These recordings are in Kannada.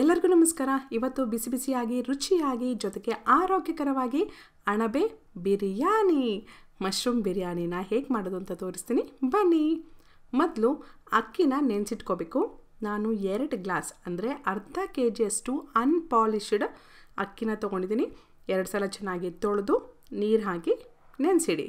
ಎಲ್ಲರಿಗೂ ನಮಸ್ಕಾರ ಇವತ್ತು ಬಿಸಿ ಬಿಸಿಯಾಗಿ ರುಚಿಯಾಗಿ ಜೊತೆಗೆ ಆರೋಗ್ಯಕರವಾಗಿ ಅಣಬೆ ಬಿರಿಯಾನಿ ಮಶ್ರೂಮ್ ಬಿರಿಯಾನಿನ ಹೇಗೆ ಮಾಡೋದು ಅಂತ ತೋರಿಸ್ತೀನಿ ಬನ್ನಿ ಮೊದಲು ಅಕ್ಕಿನ ನೆನೆಸಿಟ್ಕೋಬೇಕು ನಾನು ಎರಡು ಗ್ಲಾಸ್ ಅಂದರೆ ಅರ್ಧ ಕೆ ಜಿಯಷ್ಟು ಅನ್ಪಾಲಿಶ್ಡ್ ಅಕ್ಕಿನ ತೊಗೊಂಡಿದ್ದೀನಿ ಎರಡು ಸಲ ಚೆನ್ನಾಗಿ ತೊಳೆದು ನೀರು ಹಾಕಿ ನೆನೆಸಿಡಿ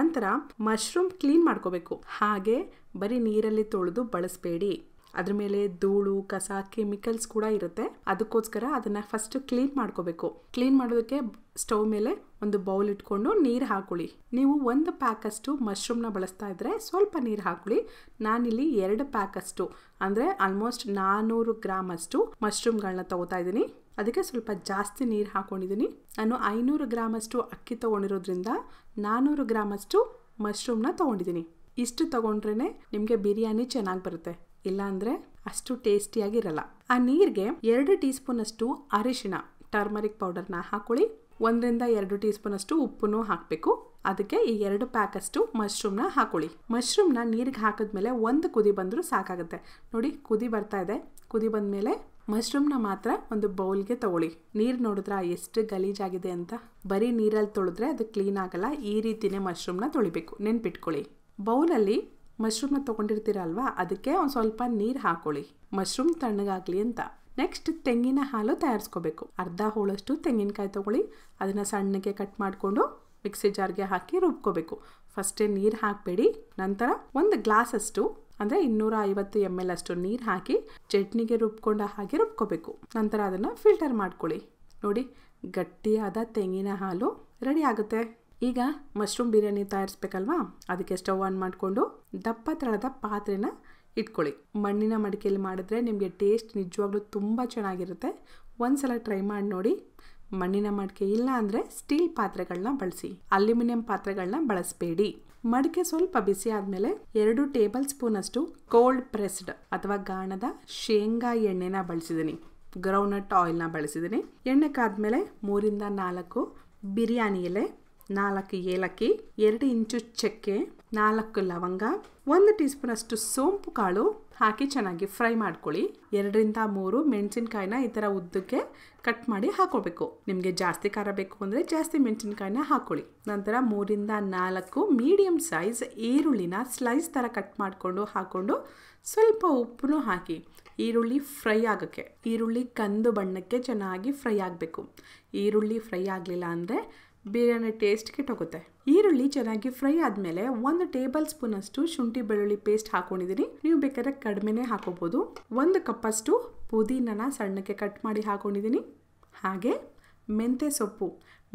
ನಂತರ ಮಶ್ರೂಮ್ ಕ್ಲೀನ್ ಮಾಡ್ಕೋಬೇಕು ಹಾಗೆ ಬರೀ ನೀರಲ್ಲಿ ತೊಳೆದು ಬಳಸಬೇಡಿ ಅದ್ರ ಮೇಲೆ ಧೂಳು ಕಸ ಕೆಮಿಕಲ್ಸ್ ಕೂಡ ಇರುತ್ತೆ ಅದಕ್ಕೋಸ್ಕರ ಅದನ್ನು ಫಸ್ಟ್ ಕ್ಲೀನ್ ಮಾಡ್ಕೋಬೇಕು ಕ್ಲೀನ್ ಮಾಡೋದಕ್ಕೆ ಸ್ಟವ್ ಮೇಲೆ ಒಂದು ಬೌಲ್ ಇಟ್ಕೊಂಡು ನೀರು ಹಾಕೊಳ್ಳಿ ನೀವು ಒಂದು ಪ್ಯಾಕಷ್ಟು ಮಶ್ರೂಮ್ನ ಬಳಸ್ತಾ ಇದ್ರೆ ಸ್ವಲ್ಪ ನೀರು ಹಾಕೊಳ್ಳಿ ನಾನಿಲ್ಲಿ ಎರಡು ಪ್ಯಾಕಷ್ಟು ಅಂದರೆ ಆಲ್ಮೋಸ್ಟ್ ನಾನ್ನೂರು ಗ್ರಾಮಷ್ಟು ಮಶ್ರೂಮ್ಗಳನ್ನ ತಗೋತಾ ಇದ್ದೀನಿ ಅದಕ್ಕೆ ಸ್ವಲ್ಪ ಜಾಸ್ತಿ ನೀರು ಹಾಕೊಂಡಿದ್ದೀನಿ ನಾನು ಐನೂರು ಅಷ್ಟು ಅಕ್ಕಿ ತಗೊಂಡಿರೋದ್ರಿಂದ ತೊಗೊಂಡಿರೋದ್ರಿಂದ ನಾನ್ನೂರು ಗ್ರಾಮಷ್ಟು ಮಶ್ರೂಮ್ನ ತಗೊಂಡಿದ್ದೀನಿ ಇಷ್ಟು ತೊಗೊಂಡ್ರೇ ನಿಮಗೆ ಬಿರಿಯಾನಿ ಚೆನ್ನಾಗಿ ಬರುತ್ತೆ ಇಲ್ಲ ಅಂದ್ರೆ ಅಷ್ಟು ಟೇಸ್ಟಿಯಾಗಿರಲ್ಲ ಆ ನೀರಿಗೆ ಎರಡು ಟೀ ಅಷ್ಟು ಅರಿಶಿಣ ಟರ್ಮರಿಕ್ ಪೌಡರ್ನ ಹಾಕೊಳ್ಳಿ ಒಂದರಿಂದ ಎರಡು ಟೀ ಅಷ್ಟು ಉಪ್ಪನ್ನು ಹಾಕಬೇಕು ಅದಕ್ಕೆ ಈ ಎರಡು ಪ್ಯಾಕ್ ಅಷ್ಟು ಮಶ್ರೂಮ್ನ ಹಾಕೊಳ್ಳಿ ಮಶ್ರೂಮ್ನ ನೀರಿಗೆ ಹಾಕಿದ್ಮೇಲೆ ಒಂದು ಕುದಿ ಬಂದರೂ ಸಾಕಾಗುತ್ತೆ ನೋಡಿ ಕುದಿ ಬರ್ತಾ ಇದೆ ಕುದಿ ಮಶ್ರೂಮ್ ಮಶ್ರೂಮ್ನ ಮಾತ್ರ ಒಂದು ಬೌಲ್ಗೆ ತಗೊಳ್ಳಿ ನೀರು ನೋಡಿದ್ರ ಎಷ್ಟು ಗಲೀಜಾಗಿದೆ ಅಂತ ಬರೀ ನೀರಲ್ಲಿ ತೊಳೆದ್ರೆ ಅದು ಕ್ಲೀನ್ ಆಗಲ್ಲ ಈ ರೀತಿನೇ ಮಶ್ರೂಮ್ನ ತೊಳಿಬೇಕು ನೆನ್ಪಿಟ್ಕೊಳ್ಳಿ ಬೌಲಲ್ಲಿ ಮಶ್ರೂಮ್ನ ತೊಗೊಂಡಿರ್ತೀರಲ್ವಾ ಅದಕ್ಕೆ ಒಂದು ಸ್ವಲ್ಪ ನೀರು ಹಾಕೊಳ್ಳಿ ಮಶ್ರೂಮ್ ತಣ್ಣಗಾಗಲಿ ಅಂತ ನೆಕ್ಸ್ಟ್ ತೆಂಗಿನ ಹಾಲು ತಯಾರಿಸ್ಕೋಬೇಕು ಅರ್ಧ ಹೋಳಷ್ಟು ತೆಂಗಿನಕಾಯಿ ತೊಗೊಳ್ಳಿ ಅದನ್ನು ಸಣ್ಣಗೆ ಕಟ್ ಮಾಡಿಕೊಂಡು ಮಿಕ್ಸಿ ಜಾರ್ಗೆ ಹಾಕಿ ರುಬ್ಕೋಬೇಕು ಫಸ್ಟೇ ನೀರು ಹಾಕಬೇಡಿ ನಂತರ ಒಂದು ಗ್ಲಾಸಷ್ಟು ಅಂದರೆ ಇನ್ನೂರ ಐವತ್ತು ಎಮ್ ಎಲ್ ಅಷ್ಟು ನೀರು ಹಾಕಿ ಚಟ್ನಿಗೆ ರುಬ್ಕೊಂಡ ಹಾಗೆ ರುಬ್ಕೋಬೇಕು ನಂತರ ಅದನ್ನು ಫಿಲ್ಟರ್ ಮಾಡ್ಕೊಳ್ಳಿ ನೋಡಿ ಗಟ್ಟಿಯಾದ ತೆಂಗಿನ ಹಾಲು ರೆಡಿ ಆಗುತ್ತೆ ಈಗ ಮಶ್ರೂಮ್ ಬಿರಿಯಾನಿ ತಯಾರಿಸ್ಬೇಕಲ್ವಾ ಅದಕ್ಕೆ ಸ್ಟವ್ ಆನ್ ಮಾಡಿಕೊಂಡು ದಪ್ಪ ತಳದ ಪಾತ್ರೆನ ಇಟ್ಕೊಳ್ಳಿ ಮಣ್ಣಿನ ಮಡಿಕೆಯಲ್ಲಿ ಮಾಡಿದ್ರೆ ನಿಮಗೆ ಟೇಸ್ಟ್ ನಿಜವಾಗ್ಲೂ ತುಂಬ ಚೆನ್ನಾಗಿರುತ್ತೆ ಒಂದು ಸಲ ಟ್ರೈ ಮಾಡಿ ನೋಡಿ ಮಣ್ಣಿನ ಮಡಿಕೆ ಇಲ್ಲ ಅಂದರೆ ಸ್ಟೀಲ್ ಪಾತ್ರೆಗಳನ್ನ ಬಳಸಿ ಅಲ್ಯೂಮಿನಿಯಂ ಪಾತ್ರೆಗಳನ್ನ ಬಳಸಬೇಡಿ ಮಡಿಕೆ ಸ್ವಲ್ಪ ಬಿಸಿ ಆದಮೇಲೆ ಎರಡು ಟೇಬಲ್ ಸ್ಪೂನ್ ಅಷ್ಟು ಕೋಲ್ಡ್ ಪ್ರೆಸ್ಡ್ ಅಥವಾ ಗಾಣದ ಶೇಂಗಾ ಎಣ್ಣೆನ ಬಳಸಿದ್ದೀನಿ ಗ್ರೌಂಡ್ನಟ್ ಆಯಿಲ್ನ ಬಳಸಿದ್ದೀನಿ ಎಣ್ಣೆ ಕಾದ್ಮೇಲೆ ಮೂರಿಂದ ನಾಲ್ಕು ಬಿರಿಯಾನಿ ಎಲೆ ನಾಲ್ಕು ಏಲಕ್ಕಿ ಎರಡು ಇಂಚು ಚಕ್ಕೆ ನಾಲ್ಕು ಲವಂಗ ಒಂದು ಟೀ ಸ್ಪೂನ್ ಅಷ್ಟು ಸೋಂಪು ಕಾಳು ಹಾಕಿ ಚೆನ್ನಾಗಿ ಫ್ರೈ ಮಾಡ್ಕೊಳ್ಳಿ ಎರಡರಿಂದ ಮೂರು ಮೆಣಸಿನ್ಕಾಯಿನ ಈ ಥರ ಉದ್ದಕ್ಕೆ ಕಟ್ ಮಾಡಿ ಹಾಕೋಬೇಕು ನಿಮಗೆ ಜಾಸ್ತಿ ಖಾರ ಬೇಕು ಅಂದರೆ ಜಾಸ್ತಿ ಮೆಣಸಿನ್ಕಾಯಿನ ಹಾಕೊಳ್ಳಿ ನಂತರ ಮೂರಿಂದ ನಾಲ್ಕು ಮೀಡಿಯಮ್ ಸೈಜ್ ಈರುಳ್ಳಿನ ಸ್ಲೈಸ್ ಥರ ಕಟ್ ಮಾಡಿಕೊಂಡು ಹಾಕ್ಕೊಂಡು ಸ್ವಲ್ಪ ಉಪ್ಪು ಹಾಕಿ ಈರುಳ್ಳಿ ಫ್ರೈ ಆಗೋಕ್ಕೆ ಈರುಳ್ಳಿ ಕಂದು ಬಣ್ಣಕ್ಕೆ ಚೆನ್ನಾಗಿ ಫ್ರೈ ಆಗಬೇಕು ಈರುಳ್ಳಿ ಫ್ರೈ ಆಗಲಿಲ್ಲ ಅಂದರೆ ಬಿರಿಯಾನಿ ಟೇಸ್ಟ್ ಕೆಟ್ಟೋಗುತ್ತೆ ಈರುಳ್ಳಿ ಚೆನ್ನಾಗಿ ಫ್ರೈ ಆದಮೇಲೆ ಒಂದು ಟೇಬಲ್ ಸ್ಪೂನ್ ಅಷ್ಟು ಶುಂಠಿ ಬೆಳ್ಳುಳ್ಳಿ ಪೇಸ್ಟ್ ಹಾಕೊಂಡಿದ್ದೀನಿ ನೀವು ಬೇಕಾದ್ರೆ ಕಡಿಮೆನೇ ಹಾಕೋಬೋದು ಒಂದು ಕಪ್ಪಷ್ಟು ಪುದೀನನ ಸಣ್ಣಕ್ಕೆ ಕಟ್ ಮಾಡಿ ಹಾಕೊಂಡಿದ್ದೀನಿ ಹಾಗೆ ಮೆಂತ್ಯ ಸೊಪ್ಪು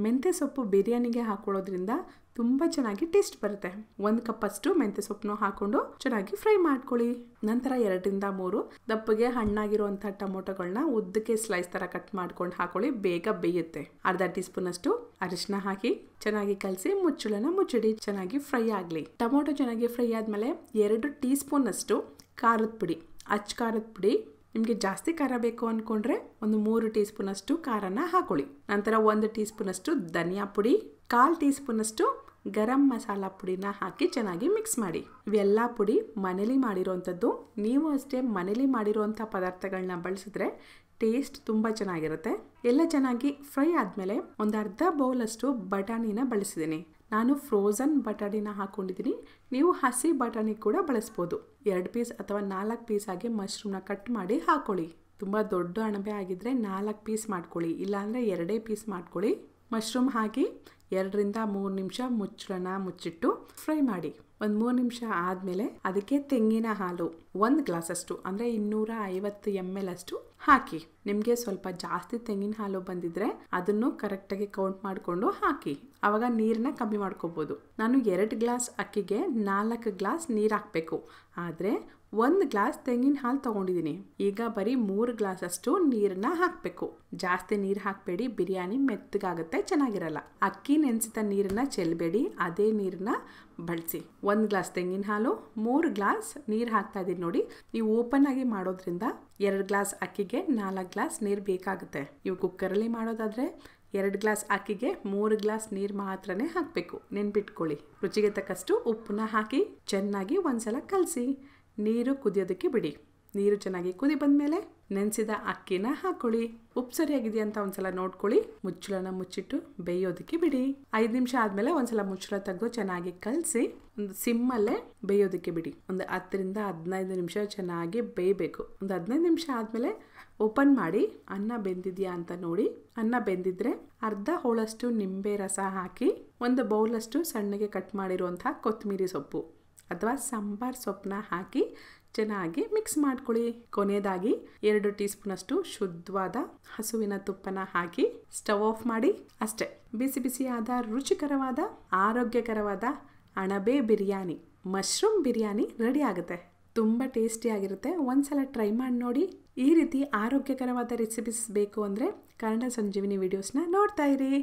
ಮೆಂತ್ಯ ಸೊಪ್ಪು ಬಿರಿಯಾನಿಗೆ ಹಾಕೊಳ್ಳೋದ್ರಿಂದ ತುಂಬ ಚೆನ್ನಾಗಿ ಟೇಸ್ಟ್ ಬರುತ್ತೆ ಒಂದು ಕಪ್ ಅಷ್ಟು ಮೆಂತ್ಯ ಸೊಪ್ಪನ್ನು ಹಾಕೊಂಡು ಚೆನ್ನಾಗಿ ಫ್ರೈ ಮಾಡ್ಕೊಳ್ಳಿ ನಂತರ ಎರಡರಿಂದ ಮೂರು ದಪ್ಪಗೆ ಹಣ್ಣಾಗಿರುವಂಥ ಟೊಮೊಟೊಗಳನ್ನ ಉದ್ದಕ್ಕೆ ಸ್ಲೈಸ್ ತರ ಕಟ್ ಮಾಡ್ಕೊಂಡು ಹಾಕೊಳ್ಳಿ ಬೇಗ ಬೇಯುತ್ತೆ ಅರ್ಧ ಟೀ ಸ್ಪೂನ್ ಅಷ್ಟು ಅರಿಶಿನ ಹಾಕಿ ಚೆನ್ನಾಗಿ ಕಲಸಿ ಮುಚ್ಚಳನ ಮುಚ್ಚಡಿ ಚೆನ್ನಾಗಿ ಫ್ರೈ ಆಗಲಿ ಟೊಮೊಟೊ ಚೆನ್ನಾಗಿ ಫ್ರೈ ಆದಮೇಲೆ ಎರಡು ಟೀ ಸ್ಪೂನ್ ಅಷ್ಟು ಖಾರದ ಪುಡಿ ಅಚ್ಚ ಖಾರದ ಪುಡಿ ನಿಮಗೆ ಜಾಸ್ತಿ ಖಾರ ಬೇಕು ಅಂದ್ಕೊಂಡ್ರೆ ಒಂದು ಮೂರು ಟೀ ಸ್ಪೂನಷ್ಟು ಖಾರನ ಹಾಕೊಳ್ಳಿ ನಂತರ ಒಂದು ಟೀ ಸ್ಪೂನಷ್ಟು ಧನಿಯಾ ಪುಡಿ ಕಾಲು ಟೀ ಸ್ಪೂನಷ್ಟು ಗರಂ ಮಸಾಲ ಪುಡಿನ ಹಾಕಿ ಚೆನ್ನಾಗಿ ಮಿಕ್ಸ್ ಮಾಡಿ ಇವೆಲ್ಲ ಪುಡಿ ಮನೇಲಿ ಮಾಡಿರೋವಂಥದ್ದು ನೀವು ಅಷ್ಟೇ ಮನೇಲಿ ಮಾಡಿರುವಂಥ ಪದಾರ್ಥಗಳನ್ನ ಬಳಸಿದ್ರೆ ಟೇಸ್ಟ್ ತುಂಬ ಚೆನ್ನಾಗಿರುತ್ತೆ ಎಲ್ಲ ಚೆನ್ನಾಗಿ ಫ್ರೈ ಆದಮೇಲೆ ಒಂದು ಅರ್ಧ ಬೌಲಷ್ಟು ಬಟಾಣಿನ ಬಳಸಿದ್ದೀನಿ ನಾನು ಫ್ರೋಝನ್ ಬಟಾಣಿನ ಹಾಕ್ಕೊಂಡಿದ್ದೀನಿ ನೀವು ಹಸಿ ಬಟಾಣಿ ಕೂಡ ಬಳಸ್ಬೋದು ಎರಡು ಪೀಸ್ ಅಥವಾ ನಾಲ್ಕು ಪೀಸ್ ಆಗಿ ಮಶ್ರೂಮ್ನ ಕಟ್ ಮಾಡಿ ಹಾಕ್ಕೊಳ್ಳಿ ತುಂಬ ದೊಡ್ಡ ಅಣಬೆ ಆಗಿದ್ದರೆ ನಾಲ್ಕು ಪೀಸ್ ಮಾಡ್ಕೊಳ್ಳಿ ಇಲ್ಲಾಂದರೆ ಎರಡೇ ಪೀಸ್ ಮಾಡ್ಕೊಳ್ಳಿ ಮಶ್ರೂಮ್ ಹಾಕಿ ಎರಡರಿಂದ ಮೂರು ನಿಮಿಷ ಮುಚ್ಚಳನ ಮುಚ್ಚಿಟ್ಟು ಫ್ರೈ ಮಾಡಿ ಒಂದು ಮೂರು ನಿಮಿಷ ಆದಮೇಲೆ ಅದಕ್ಕೆ ತೆಂಗಿನ ಹಾಲು ಒಂದು ಗ್ಲಾಸ್ ಅಷ್ಟು ಅಂದರೆ ಇನ್ನೂರ ಐವತ್ತು ಎಮ್ ಎಲ್ ಅಷ್ಟು ಹಾಕಿ ನಿಮಗೆ ಸ್ವಲ್ಪ ಜಾಸ್ತಿ ತೆಂಗಿನ ಹಾಲು ಬಂದಿದ್ರೆ ಅದನ್ನು ಕರೆಕ್ಟಾಗಿ ಕೌಂಟ್ ಮಾಡಿಕೊಂಡು ಹಾಕಿ ಅವಾಗ ನೀರನ್ನ ಕಮ್ಮಿ ಮಾಡ್ಕೋಬಹುದು ನಾನು ಎರಡು ಗ್ಲಾಸ್ ಅಕ್ಕಿಗೆ ನಾಲ್ಕು ಗ್ಲಾಸ್ ನೀರು ಹಾಕಬೇಕು ಆದರೆ ಒಂದು ಗ್ಲಾಸ್ ತೆಂಗಿನ ಹಾಲು ತಗೊಂಡಿದ್ದೀನಿ ಈಗ ಬರೀ ಮೂರು ಗ್ಲಾಸ್ ಅಷ್ಟು ನೀರನ್ನ ಹಾಕಬೇಕು ಜಾಸ್ತಿ ನೀರು ಹಾಕಬೇಡಿ ಬಿರಿಯಾನಿ ಮೆತ್ತಗಾಗುತ್ತೆ ಚೆನ್ನಾಗಿರಲ್ಲ ಅಕ್ಕಿ ನೆನೆಸಿದ ನೀರನ್ನ ಚೆಲ್ಲಬೇಡಿ ಅದೇ ನೀರನ್ನ ಬಳಸಿ ಒಂದು ಗ್ಲಾಸ್ ತೆಂಗಿನ ಹಾಲು ಮೂರು ಗ್ಲಾಸ್ ನೀರು ಹಾಕ್ತಾ ಇದ್ದೀನಿ ನೋಡಿ ನೀವು ಓಪನ್ ಆಗಿ ಮಾಡೋದ್ರಿಂದ ಎರಡು ಗ್ಲಾಸ್ ಅಕ್ಕಿಗೆ ನಾಲ್ಕು ಗ್ಲಾಸ್ ನೀರು ಬೇಕಾಗುತ್ತೆ ನೀವು ಕುಕ್ಕರಲ್ಲಿ ಮಾಡೋದಾದರೆ ಎರಡು ಗ್ಲಾಸ್ ಅಕ್ಕಿಗೆ ಮೂರು ಗ್ಲಾಸ್ ನೀರು ಮಾತ್ರನೇ ಹಾಕಬೇಕು ನೆನ್ಪಿಟ್ಕೊಳ್ಳಿ ರುಚಿಗೆ ತಕ್ಕಷ್ಟು ಉಪ್ಪನ್ನ ಹಾಕಿ ಚೆನ್ನಾಗಿ ಒಂದ್ಸಲ ಕಲಸಿ ನೀರು ಕುದಿಯೋದಕ್ಕೆ ಬಿಡಿ ನೀರು ಚೆನ್ನಾಗಿ ಕುದಿ ಬಂದಮೇಲೆ ನೆನೆಸಿದ ಅಕ್ಕಿನ ಹಾಕೊಳ್ಳಿ ಉಪ್ಪು ಸರಿಯಾಗಿದೆಯಾ ಅಂತ ಒಂದ್ಸಲ ನೋಡ್ಕೊಳ್ಳಿ ಮುಚ್ಚಳನ ಮುಚ್ಚಿಟ್ಟು ಬೇಯೋದಕ್ಕೆ ಬಿಡಿ ಐದು ನಿಮಿಷ ಆದಮೇಲೆ ಒಂದ್ಸಲ ಮುಚ್ಚಳ ತೆಗೆದು ಚೆನ್ನಾಗಿ ಕಲಸಿ ಒಂದು ಸಿಮ್ಮಲ್ಲೇ ಬೇಯೋದಕ್ಕೆ ಬಿಡಿ ಒಂದು ಹತ್ತರಿಂದ ಹದಿನೈದು ನಿಮಿಷ ಚೆನ್ನಾಗಿ ಬೇಯಬೇಕು ಒಂದು ಹದಿನೈದು ನಿಮಿಷ ಆದಮೇಲೆ ಓಪನ್ ಮಾಡಿ ಅನ್ನ ಬೆಂದಿದೆಯಾ ಅಂತ ನೋಡಿ ಅನ್ನ ಬೆಂದಿದ್ರೆ ಅರ್ಧ ಹೋಳಷ್ಟು ನಿಂಬೆ ರಸ ಹಾಕಿ ಒಂದು ಬೌಲಷ್ಟು ಸಣ್ಣಗೆ ಕಟ್ ಮಾಡಿರುವಂತಹ ಕೊತ್ತಂಬರಿ ಸೊಪ್ಪು ಅಥವಾ ಸಾಂಬಾರ್ ಸೊಪ್ಪನ್ನ ಹಾಕಿ ಚೆನ್ನಾಗಿ ಮಿಕ್ಸ್ ಮಾಡ್ಕೊಳ್ಳಿ ಕೊನೆಯದಾಗಿ ಎರಡು ಟೀ ಸ್ಪೂನಷ್ಟು ಅಷ್ಟು ಶುದ್ಧವಾದ ಹಸುವಿನ ತುಪ್ಪನ ಹಾಕಿ ಸ್ಟವ್ ಆಫ್ ಮಾಡಿ ಅಷ್ಟೇ ಬಿಸಿ ಬಿಸಿಯಾದ ರುಚಿಕರವಾದ ಆರೋಗ್ಯಕರವಾದ ಅಣಬೆ ಬಿರಿಯಾನಿ ಮಶ್ರೂಮ್ ಬಿರಿಯಾನಿ ರೆಡಿ ಆಗುತ್ತೆ ತುಂಬ ಟೇಸ್ಟಿಯಾಗಿರುತ್ತೆ ಸಲ ಟ್ರೈ ಮಾಡಿ ನೋಡಿ ಈ ರೀತಿ ಆರೋಗ್ಯಕರವಾದ ರೆಸಿಪೀಸ್ ಬೇಕು ಅಂದರೆ ಕನ್ನಡ ಸಂಜೀವಿನಿ ವಿಡಿಯೋಸ್ನ ನೋಡ್ತಾ ಇರಿ